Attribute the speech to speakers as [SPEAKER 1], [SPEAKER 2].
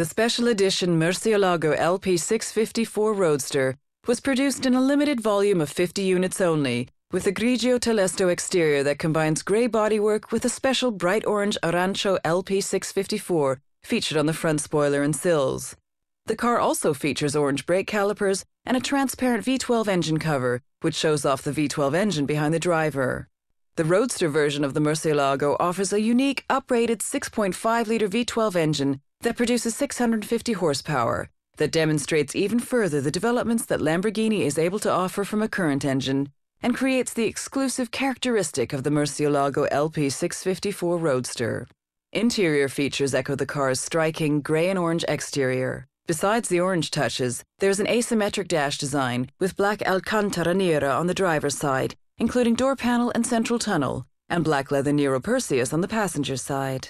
[SPEAKER 1] The special edition Murcielago LP654 Roadster was produced in a limited volume of 50 units only, with a Grigio Telesto exterior that combines grey bodywork with a special bright orange Arancho LP654 featured on the front spoiler and sills. The car also features orange brake calipers and a transparent V12 engine cover, which shows off the V12 engine behind the driver. The Roadster version of the Murcielago offers a unique, uprated 6.5 litre V12 engine that produces 650 horsepower, that demonstrates even further the developments that Lamborghini is able to offer from a current engine and creates the exclusive characteristic of the Murcielago LP654 Roadster. Interior features echo the car's striking grey and orange exterior. Besides the orange touches, there's an asymmetric dash design with black Alcantara alcantaranira on the driver's side, including door panel and central tunnel, and black leather Nero Perseus on the passenger side.